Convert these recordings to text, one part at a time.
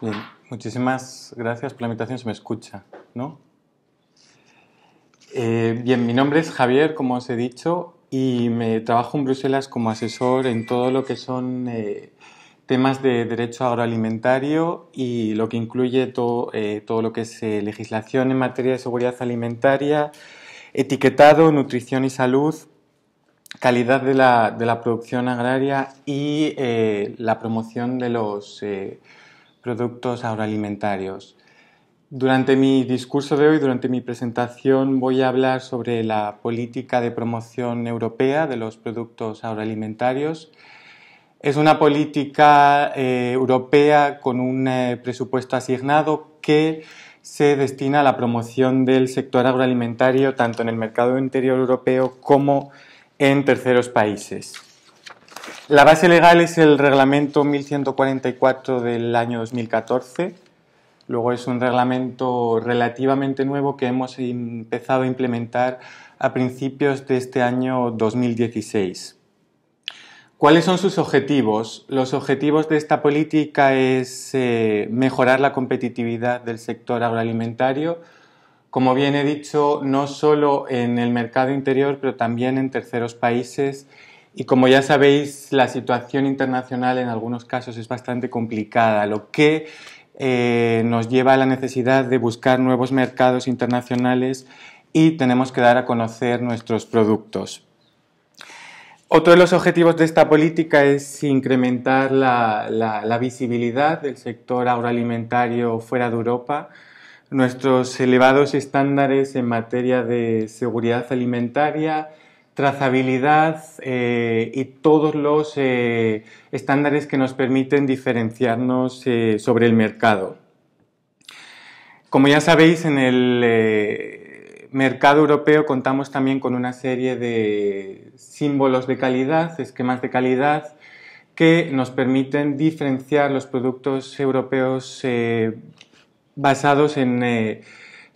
Bien, muchísimas gracias por la invitación, se me escucha, ¿no? Eh, bien, mi nombre es Javier, como os he dicho, y me trabajo en Bruselas como asesor en todo lo que son eh, temas de derecho agroalimentario y lo que incluye eh, todo, lo que es legislación en materia de seguridad alimentaria, etiquetado, nutrición y salud, calidad de la, producción agraria y la promoción de los productos agroalimentarios. Durante mi discurso de hoy, durante mi presentación, voy a hablar sobre la política de promoción europea de los productos agroalimentarios. Es una política eh, europea con un eh, presupuesto asignado que se destina a la promoción del sector agroalimentario tanto en el mercado interior europeo como en terceros países. La base legal es el reglamento 1144 del año 2014. Luego es un reglamento relativamente nuevo que hemos empezado a implementar a principios de este año 2016. ¿Cuáles son sus objetivos? Los objetivos de esta política es eh, mejorar la competitividad del sector agroalimentario, como bien he dicho, no solo en el mercado interior, pero también en terceros países y como ya sabéis, la situación internacional en algunos casos es bastante complicada, lo que eh, nos lleva a la necesidad de buscar nuevos mercados internacionales y tenemos que dar a conocer nuestros productos. Otro de los objetivos de esta política es incrementar la visibilidad del sector agroalimentario fuera de Europa. Nuestros elevados estándares en materia de seguridad alimentaria, trazabilidad eh, y todos los eh, estándares que nos permiten diferenciarnos eh, sobre el mercado. Como ya sabéis, en el mercado europeo contamos también con una serie de símbolos de calidad, esquemas de calidad, que nos permiten diferenciar los productos europeos basados en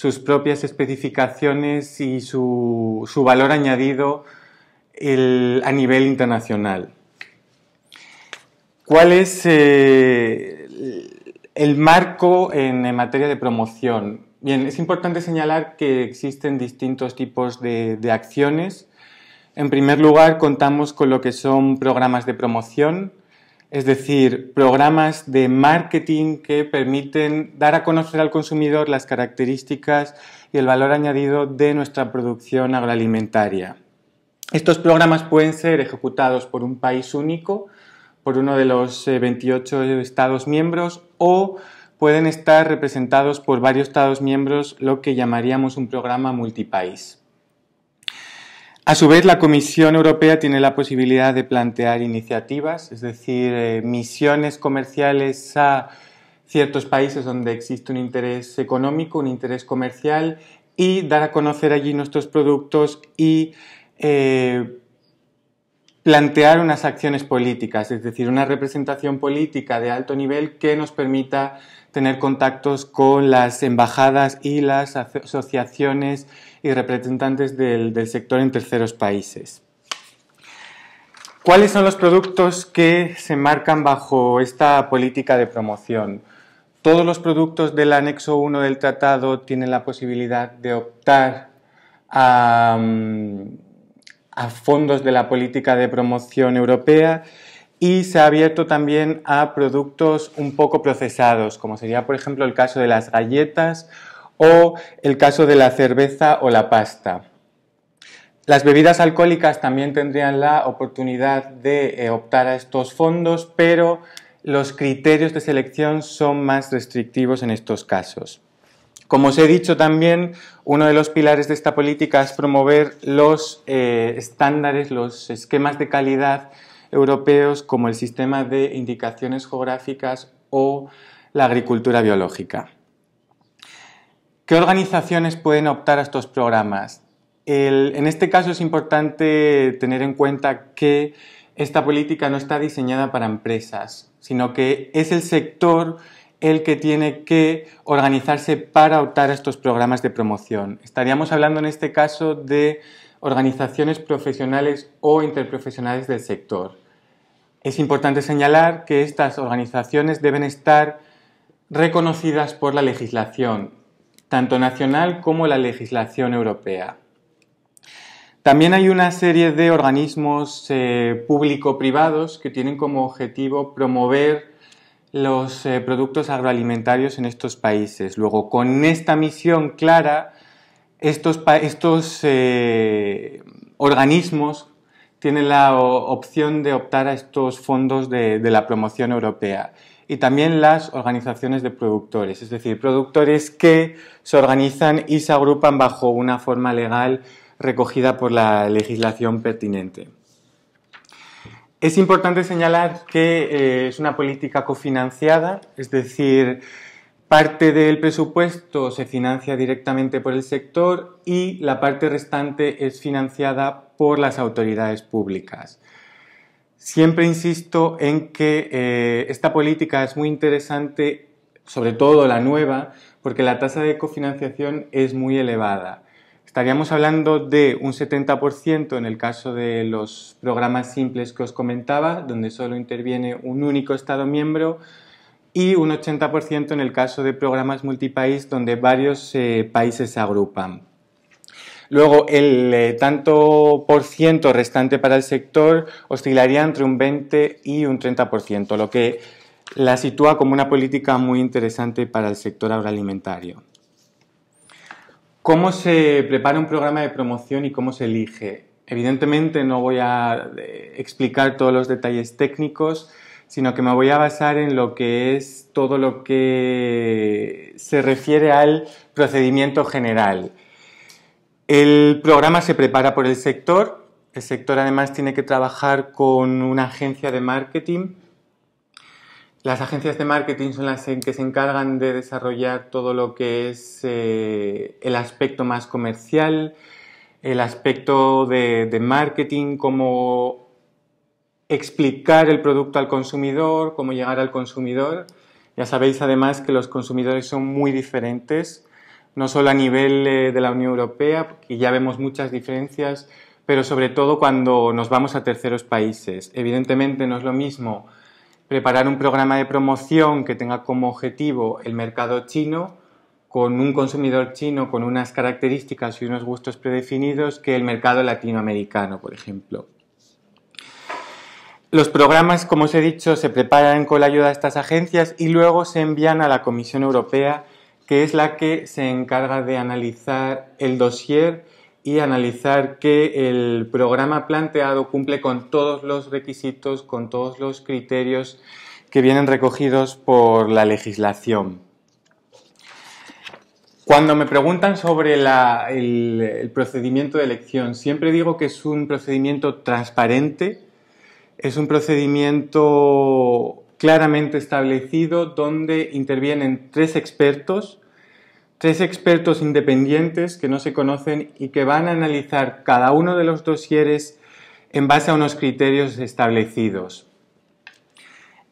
sus propias especificaciones y su, su valor añadido a nivel internacional. ¿Cuál es eh, el marco en, materia de promoción? Bien, es importante señalar que existen distintos tipos de, de acciones. En primer lugar, contamos con lo que son programas de promoción, es decir, programas de marketing que permiten dar a conocer al consumidor las características y el valor añadido de nuestra producción agroalimentaria. Estos programas pueden ser ejecutados por un país único, por uno de los 28 eh, Estados miembros o pueden estar representados por varios Estados miembros, lo que llamaríamos un programa multipaís. A su vez, la Comisión Europea tiene la posibilidad de plantear iniciativas, es decir, eh, misiones comerciales a ciertos países donde existe un interés económico, un interés comercial y dar a conocer allí nuestros productos y eh, plantear unas acciones políticas, es decir, una representación política de alto nivel que nos permita tener contactos con las embajadas y las asociaciones y representantes del, sector en terceros países. ¿Cuáles son los productos que se marcan bajo esta política de promoción? Todos los productos del anexo 1 del tratado tienen la posibilidad de optar mm, a, fondos de la política de promoción europea y se ha abierto también a productos un poco procesados, como sería por ejemplo el caso de las galletas o el caso de la cerveza o la pasta. Las bebidas alcohólicas también tendrían la oportunidad de eh, optar a estos fondos, pero los criterios de selección son más restrictivos en estos casos. Como os he dicho también, uno de los pilares de esta política es promover los eh, estándares, los esquemas de calidad europeos como el sistema de indicaciones geográficas o la agricultura biológica. ¿Qué organizaciones pueden optar a estos programas? en este caso es importante tener en cuenta que esta política no está diseñada para empresas, sino que es el sector el que tiene que organizarse para optar a estos programas de promoción. Estaríamos hablando en este caso de organizaciones profesionales o interprofesionales del sector. Es importante señalar que estas organizaciones deben estar reconocidas por la legislación, tanto nacional como la legislación europea. También hay una serie de organismos eh, público-privados que tienen como objetivo promover los eh, productos agroalimentarios en estos países. Luego, con esta misión clara, estos, eh, organismos tienen la opción de optar a estos fondos de la promoción europea y también las organizaciones de productores, es decir, productores que se organizan y se agrupan bajo una forma legal recogida por la legislación pertinente. Es importante señalar que eh, es una política cofinanciada, es decir, parte del presupuesto se financia directamente por el sector y la parte restante es financiada por las autoridades públicas. Siempre insisto en que eh, esta política es muy interesante, sobre todo la nueva, porque la tasa de cofinanciación es muy elevada. Estaríamos hablando de un 70% en el caso de los programas simples que os comentaba, donde solo interviene un único Estado miembro, y un 80% en el caso de programas multipaís, donde varios eh, países se agrupan. Luego, el eh, tanto por ciento restante para el sector oscilaría entre un 20 y un 30%, lo que la sitúa como una política muy interesante para el sector agroalimentario. ¿Cómo se prepara un programa de promoción y cómo se elige? Evidentemente no voy a eh, explicar todos los detalles técnicos, sino que me voy a basar en lo que es todo lo que se refiere al procedimiento general. El programa se prepara por el sector. El sector además tiene que trabajar con una agencia de marketing. Las agencias de marketing son las que se encargan de desarrollar todo lo que es eh, el aspecto más comercial, el aspecto de marketing, cómo explicar el producto al consumidor, cómo llegar al consumidor. Ya sabéis además que los consumidores son muy diferentes no solo a nivel eh, de la Unión Europea, y ya vemos muchas diferencias, pero sobre todo cuando nos vamos a terceros países. Evidentemente no es lo mismo preparar un programa de promoción que tenga como objetivo el mercado chino, con un consumidor chino con unas características y unos gustos predefinidos que el mercado latinoamericano, por ejemplo. Los programas, como os he dicho, se preparan con la ayuda de estas agencias y luego se envían a la Comisión Europea que es la que se encarga de analizar el dossier y analizar que el programa planteado cumple con todos los requisitos, con todos los criterios que vienen recogidos por la legislación. Cuando me preguntan sobre el, procedimiento de elección, siempre digo que es un procedimiento transparente, es un procedimiento claramente establecido donde intervienen tres expertos, tres expertos independientes que no se conocen y que van a analizar cada uno de los dosieres en base a unos criterios establecidos.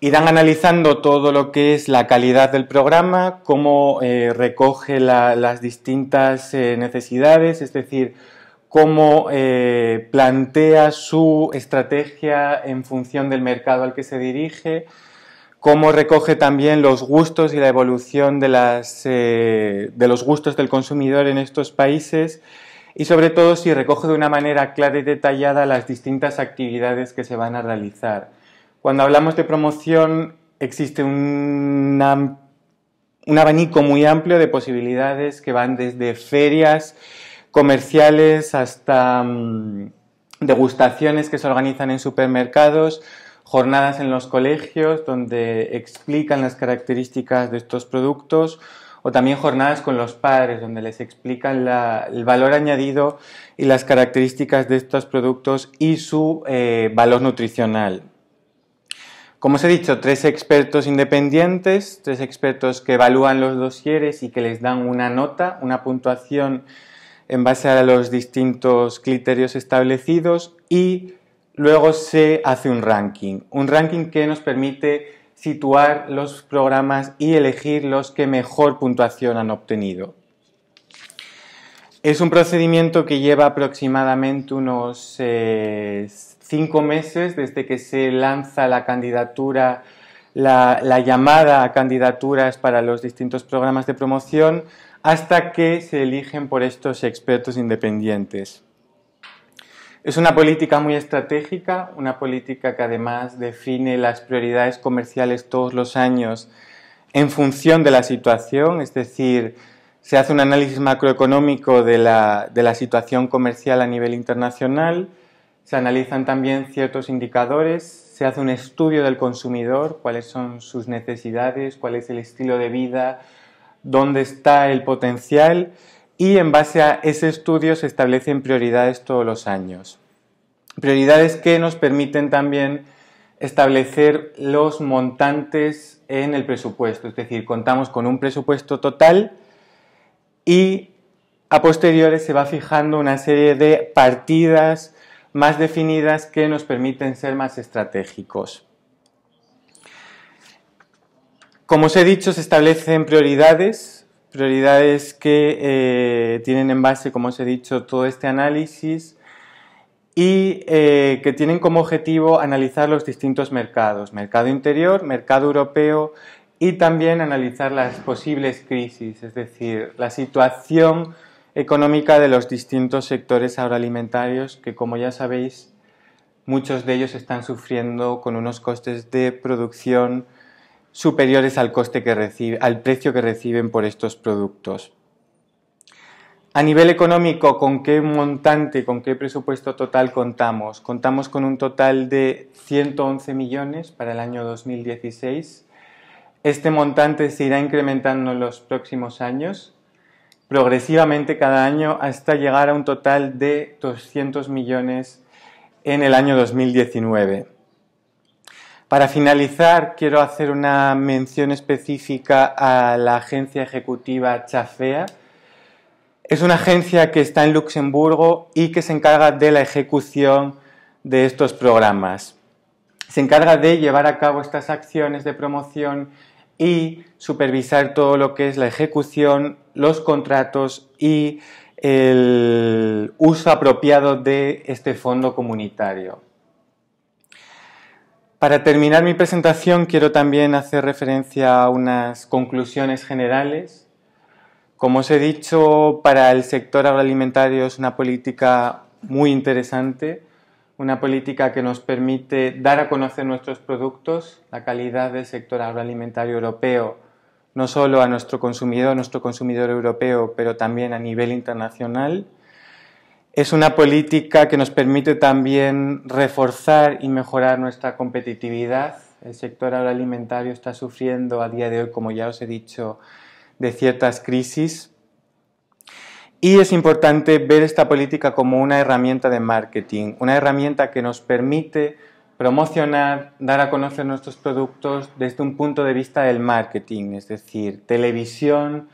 Irán analizando todo lo que es la calidad del programa, cómo eh, recoge las distintas eh, necesidades, es decir, cómo eh, plantea su estrategia en función del mercado al que se dirige, cómo recoge también los gustos y la evolución eh, de, los gustos del consumidor en estos países y sobre todo si recoge de una manera clara y detallada las distintas actividades que se van a realizar. Cuando hablamos de promoción existe un abanico muy amplio de posibilidades que van desde ferias comerciales hasta mm, degustaciones que se organizan en supermercados, jornadas en los colegios donde explican las características de estos productos o también jornadas con los padres donde les explican el valor añadido y las características de estos productos y su eh, valor nutricional. Como os he dicho, tres expertos independientes, tres expertos que evalúan los dosieres y que les dan una nota, una puntuación en base a los distintos criterios establecidos y Luego se hace un ranking, un ranking que nos permite situar los programas y elegir los que mejor puntuación han obtenido. Es un procedimiento que lleva aproximadamente unos eh, cinco meses desde que se lanza la candidatura, la, llamada a candidaturas para los distintos programas de promoción, hasta que se eligen por estos expertos independientes. Es una política muy estratégica, una política que además define las prioridades comerciales todos los años en función de la situación, es decir, se hace un análisis macroeconómico de la, situación comercial a nivel internacional, se analizan también ciertos indicadores, se hace un estudio del consumidor, cuáles son sus necesidades, cuál es el estilo de vida, dónde está el potencial y en base a ese estudio se establecen prioridades todos los años. Prioridades que nos permiten también establecer los montantes en el presupuesto, es decir, contamos con un presupuesto total y a posteriores se va fijando una serie de partidas más definidas que nos permiten ser más estratégicos. Como os he dicho, se establecen prioridades prioridades que eh, tienen en base, como os he dicho, todo este análisis y eh, que tienen como objetivo analizar los distintos mercados, mercado interior, mercado europeo y también analizar las posibles crisis, es decir, la situación económica de los distintos sectores agroalimentarios que, como ya sabéis, muchos de ellos están sufriendo con unos costes de producción superiores al coste que recibe, al precio que reciben por estos productos. A nivel económico, ¿con qué montante, con qué presupuesto total contamos? Contamos con un total de 111 millones para el año 2016. Este montante se irá incrementando en los próximos años, progresivamente cada año, hasta llegar a un total de 200 millones en el año 2019. Para finalizar, quiero hacer una mención específica a la agencia ejecutiva Chafea. Es una agencia que está en Luxemburgo y que se encarga de la ejecución de estos programas. Se encarga de llevar a cabo estas acciones de promoción y supervisar todo lo que es la ejecución, los contratos y el uso apropiado de este fondo comunitario. Para terminar mi presentación quiero también hacer referencia a unas conclusiones generales. Como os he dicho, para el sector agroalimentario es una política muy interesante, una política que nos permite dar a conocer nuestros productos, la calidad del sector agroalimentario europeo, no solo a nuestro consumidor, nuestro consumidor europeo, pero también a nivel internacional. Es una política que nos permite también reforzar y mejorar nuestra competitividad. El sector agroalimentario está sufriendo a día de hoy, como ya os he dicho, de ciertas crisis. Y es importante ver esta política como una herramienta de marketing, una herramienta que nos permite promocionar, dar a conocer nuestros productos desde un punto de vista del marketing, es decir, televisión,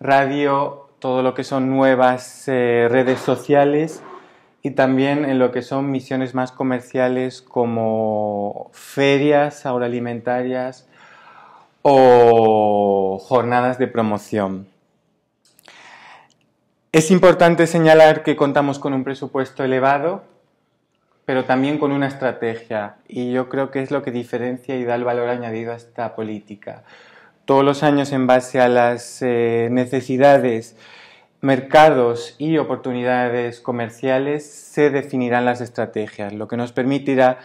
radio todo lo que son nuevas eh, redes sociales y también en lo que son misiones más comerciales como ferias agroalimentarias o jornadas de promoción. Es importante señalar que contamos con un presupuesto elevado, pero también con una estrategia, y yo creo que es lo que diferencia y da el valor añadido a esta política todos los años en base a las eh, necesidades, mercados y oportunidades comerciales se definirán las estrategias, lo que nos permitirá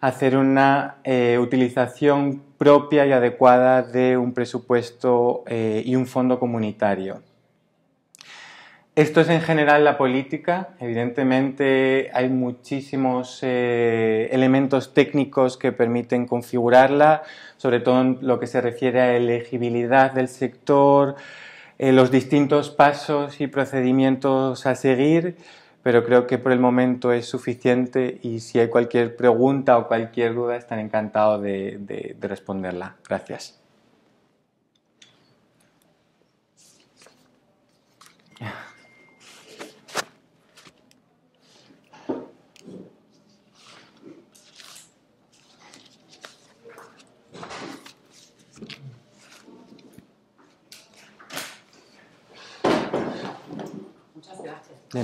hacer una eh, utilización propia y adecuada de un presupuesto eh, y un fondo comunitario. Esto es en general la política. Evidentemente hay muchísimos eh, elementos técnicos que permiten configurarla, sobre todo en lo que se refiere a elegibilidad del sector, eh, los distintos pasos y procedimientos a seguir, pero creo que por el momento es suficiente y si hay cualquier pregunta o cualquier duda están encantado de responderla. Gracias. Do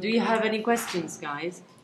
you have any questions, guys?